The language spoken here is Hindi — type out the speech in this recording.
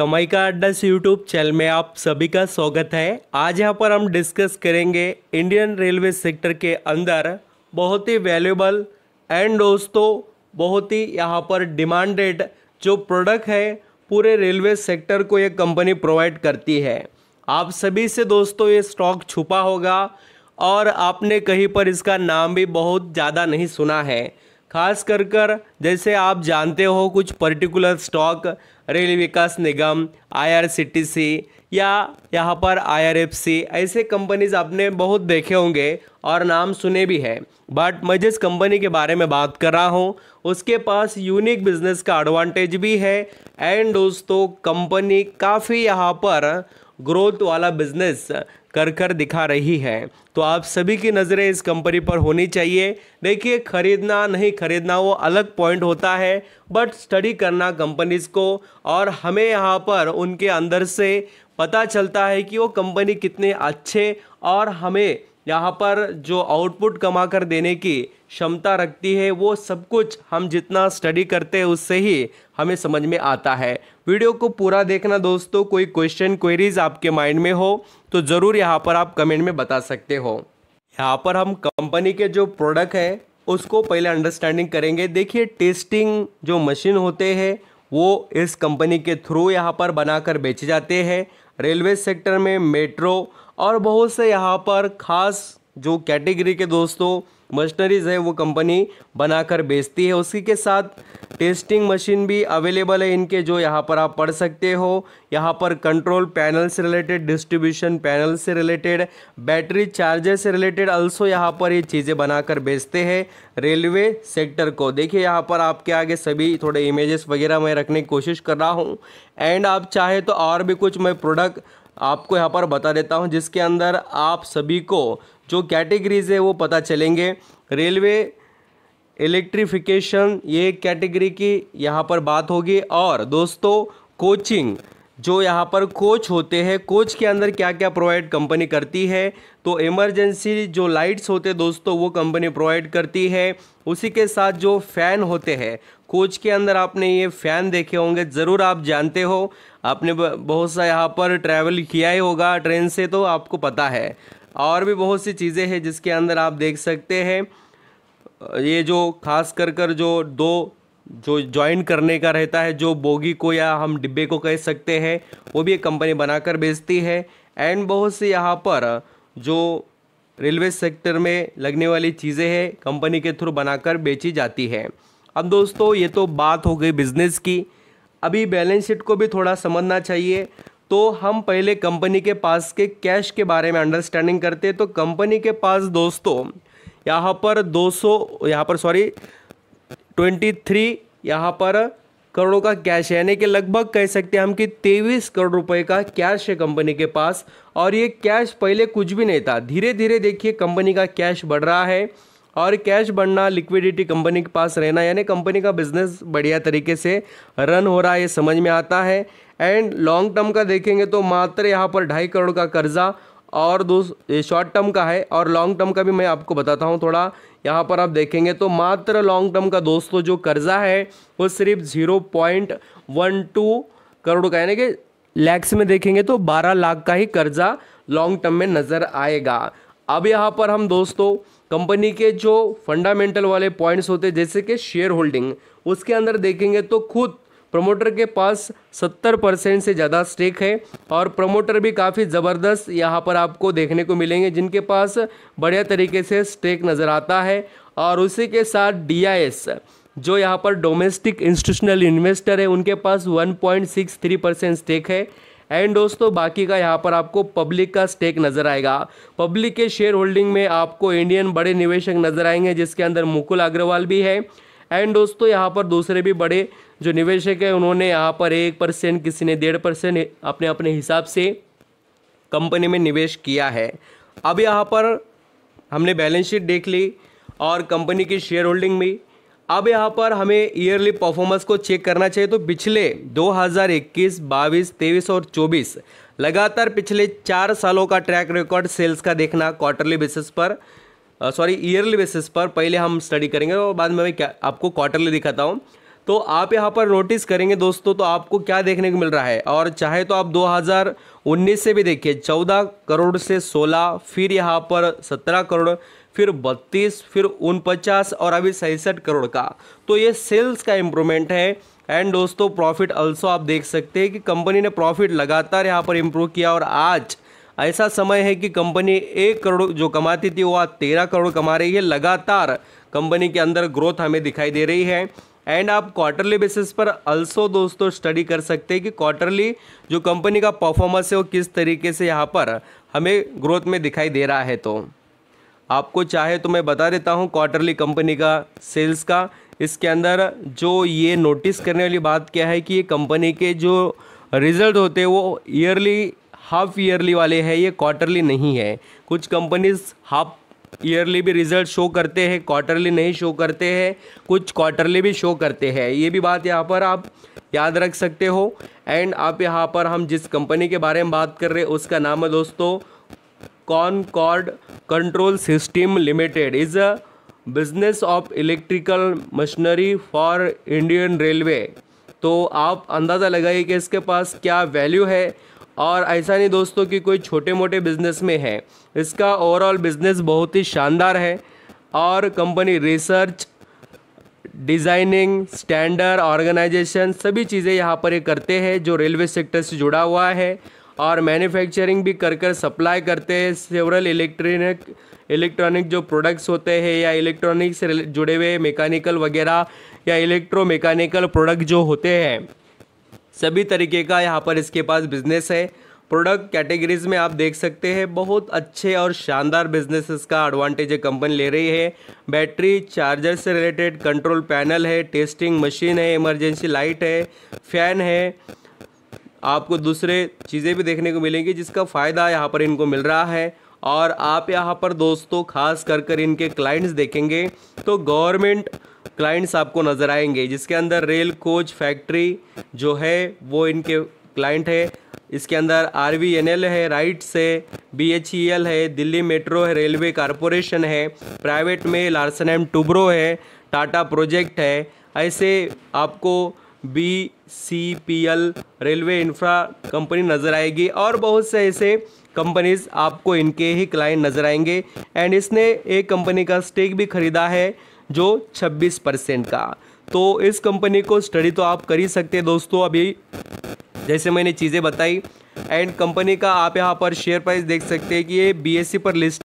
कमाई का अड्डा यूट्यूब चैनल में आप सभी का स्वागत है आज यहाँ पर हम डिस्कस करेंगे इंडियन रेलवे सेक्टर के अंदर बहुत ही वैल्यूबल एंड दोस्तों बहुत ही यहाँ पर डिमांडेड जो प्रोडक्ट है पूरे रेलवे सेक्टर को ये कंपनी प्रोवाइड करती है आप सभी से दोस्तों ये स्टॉक छुपा होगा और आपने कहीं पर इसका नाम भी बहुत ज़्यादा नहीं सुना है खास कर कर जैसे आप जानते हो कुछ particular stock Rail Vikas Nigam IRCTC या यहाँ पर आईआरएफसी ऐसे कंपनीज आपने बहुत देखे होंगे और नाम सुने भी हैं बट मैं जिस कंपनी के बारे में बात कर रहा हूँ उसके पास यूनिक बिजनेस का एडवांटेज भी है एंड दोस्तों कंपनी काफ़ी यहाँ पर ग्रोथ वाला बिजनेस कर कर दिखा रही है तो आप सभी की नज़रें इस कंपनी पर होनी चाहिए देखिए ख़रीदना नहीं ख़रीदना वो अलग पॉइंट होता है बट स्टडी करना कंपनीज़ को और हमें यहाँ पर उनके अंदर से पता चलता है कि वो कंपनी कितने अच्छे और हमें यहाँ पर जो आउटपुट कमा कर देने की क्षमता रखती है वो सब कुछ हम जितना स्टडी करते हैं उससे ही हमें समझ में आता है वीडियो को पूरा देखना दोस्तों कोई क्वेश्चन क्वेरीज आपके माइंड में हो तो ज़रूर यहाँ पर आप कमेंट में बता सकते हो यहाँ पर हम कंपनी के जो प्रोडक्ट हैं उसको पहले अंडरस्टैंडिंग करेंगे देखिए टेस्टिंग जो मशीन होते हैं वो इस कंपनी के थ्रू यहाँ पर बनाकर बेचे जाते हैं रेलवे सेक्टर में मेट्रो और बहुत से यहाँ पर ख़ास जो कैटेगरी के दोस्तों मशीनरीज है वो कंपनी बनाकर बेचती है उसी के साथ टेस्टिंग मशीन भी अवेलेबल है इनके जो यहाँ पर आप पढ़ सकते हो यहाँ पर कंट्रोल पैनल से रिलेटेड डिस्ट्रीब्यूशन पैनल से रिलेटेड बैटरी चार्जर से रिलेटेड अल्सो यहाँ पर ये चीज़ें बनाकर बेचते हैं रेलवे सेक्टर को देखिए यहाँ पर आपके आगे सभी थोड़े इमेजेस वगैरह मैं रखने की कोशिश कर रहा हूँ एंड आप चाहे तो और भी कुछ मैं प्रोडक्ट आपको यहाँ पर बता देता हूँ जिसके अंदर आप सभी को जो कैटेगरीज है वो पता चलेंगे रेलवे इलेक्ट्रिफिकेशन ये कैटेगरी की यहाँ पर बात होगी और दोस्तों कोचिंग जो यहाँ पर कोच होते हैं कोच के अंदर क्या क्या प्रोवाइड कंपनी करती है तो इमरजेंसी जो लाइट्स होते दोस्तों वो कंपनी प्रोवाइड करती है उसी के साथ जो फ़ैन होते हैं कोच के अंदर आपने ये फ़ैन देखे होंगे ज़रूर आप जानते हो आपने बहुत सा यहाँ पर ट्रैवल किया ही होगा ट्रेन से तो आपको पता है और भी बहुत सी चीज़ें हैं जिसके अंदर आप देख सकते हैं ये जो खास कर कर जो दो जो ज्वाइन करने का रहता है जो बोगी को या हम डिब्बे को कह सकते हैं वो भी एक कंपनी बनाकर बेचती है एंड बहुत से यहाँ पर जो रेलवे सेक्टर में लगने वाली चीज़ें हैं कंपनी के थ्रू बनाकर बेची जाती है अब दोस्तों ये तो बात हो गई बिज़नेस की अभी बैलेंस शीट को भी थोड़ा समझना चाहिए तो हम पहले कंपनी के पास के कैश के बारे में अंडरस्टैंडिंग करते हैं तो कंपनी के पास दोस्तों यहाँ पर 200 यहाँ पर सॉरी ट्वेंटी थ्री यहाँ पर करोड़ों का कैश है यानी कि लगभग कह सकते हैं हम कि तेईस करोड़ रुपए का कैश है कंपनी के पास और ये कैश पहले कुछ भी नहीं था धीरे धीरे देखिए कंपनी का कैश बढ़ रहा है और कैश बढ़ना लिक्विडिटी कंपनी के पास रहना यानी कंपनी का बिजनेस बढ़िया तरीके से रन हो रहा है ये समझ में आता है एंड लॉन्ग टर्म का देखेंगे तो मात्र यहाँ पर ढाई करोड़ का कर्जा और दो शॉर्ट टर्म का है और लॉन्ग टर्म का भी मैं आपको बताता हूँ थोड़ा यहाँ पर आप देखेंगे तो मात्र लॉन्ग टर्म का दोस्तों जो कर्जा है वो सिर्फ zero point one two crore का यानी कि लैक्स में देखेंगे तो बारह लाख का ही कर्जा लॉन्ग टर्म में नज़र आएगा अब यहाँ पर हम दोस्तों कंपनी के जो फंडामेंटल वाले पॉइंट्स होते हैं जैसे कि शेयर होल्डिंग उसके अंदर देखेंगे तो खुद प्रमोटर के पास 70 परसेंट से ज़्यादा स्टेक है और प्रमोटर भी काफ़ी ज़बरदस्त यहाँ पर आपको देखने को मिलेंगे जिनके पास बढ़िया तरीके से स्टेक नज़र आता है और उसी के साथ डी जो यहाँ पर डोमेस्टिक इंस्टीट्यूशनल इन्वेस्टर है उनके पास 1.63 परसेंट स्टेक है एंड दोस्तों बाकी का यहाँ पर आपको पब्लिक का स्टेक नज़र आएगा पब्लिक के शेयर होल्डिंग में आपको इंडियन बड़े निवेशक नज़र आएंगे जिसके अंदर मुकुल अग्रवाल भी है एंड दोस्तों यहाँ पर दूसरे भी बड़े जो निवेशक हैं उन्होंने यहाँ पर एक परसेंट किसी ने डेढ़ परसेंट अपने अपने हिसाब से कंपनी में निवेश किया है अब यहाँ पर हमने बैलेंस शीट देख ली और कंपनी की शेयर होल्डिंग भी अब यहाँ पर हमें ईयरली परफॉर्मेंस को चेक करना चाहिए तो पिछले 2021, 22, 23 और 24 लगातार पिछले चार सालों का ट्रैक रिकॉर्ड सेल्स का देखना क्वार्टरली बेसिस पर सॉरी ईयरली बेसिस पर पहले हम स्टडी करेंगे और बाद में मैं क्या आपको क्वार्टरली दिखाता हूँ तो आप यहाँ पर नोटिस करेंगे दोस्तों तो आपको क्या देखने को मिल रहा है और चाहे तो आप 2019 से भी देखिए 14 करोड़ से 16 फिर यहाँ पर 17 करोड़ फिर 32 फिर उनपचास और अभी सैंसठ करोड़ का तो ये सेल्स का इम्प्रूवमेंट है एंड दोस्तों प्रॉफिट ऑल्सो आप देख सकते हैं कि कंपनी ने प्रॉफिट लगातार यहाँ पर इम्प्रूव किया और आज ऐसा समय है कि कंपनी एक करोड़ जो कमाती थी वो आज तेरह करोड़ कमा रही है लगातार कंपनी के अंदर ग्रोथ हमें दिखाई दे रही है एंड आप क्वार्टरली बेसिस पर अल्सो दोस्तों स्टडी कर सकते हैं कि क्वार्टरली जो कंपनी का परफॉर्मेंस है वो किस तरीके से यहाँ पर हमें ग्रोथ में दिखाई दे रहा है तो आपको चाहे तो मैं बता देता हूँ क्वार्टरली कंपनी का सेल्स का इसके अंदर जो ये नोटिस करने वाली बात क्या है कि ये कंपनी के जो रिज़ल्ट होते हैं वो ईयरली हाफ ईयरली वाले हैं ये क्वार्टरली नहीं है कुछ कंपनीज हाफ ईयरली भी रिजल्ट शो करते हैं क्वार्टरली नहीं शो करते हैं कुछ क्वार्टरली भी शो करते हैं ये भी बात यहाँ पर आप याद रख सकते हो एंड आप यहाँ पर हम जिस कंपनी के बारे में बात कर रहे हैं उसका नाम है दोस्तों cord control system limited is a business of electrical machinery for Indian railway तो आप अंदाज़ा लगाइए कि इसके पास क्या वैल्यू है और ऐसा नहीं दोस्तों कि कोई छोटे मोटे बिजनेस में है इसका ओवरऑल बिजनेस बहुत ही शानदार है और company research designing standard organisation सभी चीज़ें यहाँ पर ये करते हैं जो रेलवे सेक्टर से जुड़ा हुआ है और मैन्युफैक्चरिंग भी कर कर सप्लाई करते हैं सेवरल इलेक्ट्रॉनिक इलेक्ट्रॉनिक जो प्रोडक्ट्स होते हैं या इलेक्ट्रॉनिक से जुड़े हुए मैकेनिकल वगैरह या इलेक्ट्रो मैकेनिकल प्रोडक्ट जो होते हैं सभी तरीके का यहाँ पर इसके पास बिजनेस है प्रोडक्ट कैटेगरीज में आप देख सकते हैं बहुत अच्छे और शानदार बिजनेसेस का एडवांटेज कंपनी ले रही है बैटरी चार्जर से रिलेटेड कंट्रोल पैनल है टेस्टिंग मशीन है इमरजेंसी लाइट है फैन है आपको दूसरे चीज़ें भी देखने को मिलेंगी जिसका फ़ायदा यहाँ पर इनको मिल रहा है और आप यहाँ पर दोस्तों खास कर कर इनके क्लाइंट्स देखेंगे तो गवर्नमेंट क्लाइंट्स आपको नज़र आएंगे जिसके अंदर रेल कोच फैक्ट्री जो है वो इनके क्लाइंट है इसके अंदर आर वी एन एल है राइट्स है बी एच ई एल है दिल्ली मेट्रो है रेलवे कारपोरेशन है प्राइवेट में लार्सन एम टूब्रो है टाटा प्रोजेक्ट है ऐसे आपको B C P L railway infra company नज़र आएगी और बहुत से ऐसे कंपनीज आपको इनके ही क्लाइंट नज़र आएंगे एंड इसने एक कंपनी का स्टेक भी खरीदा है जो 26 परसेंट का तो इस कंपनी को स्टडी तो आप कर ही सकते हैं दोस्तों अभी जैसे मैंने चीज़ें बताई एंड कंपनी का आप यहाँ पर शेयर प्राइस देख सकते हैं कि ये बी e पर लिस्ट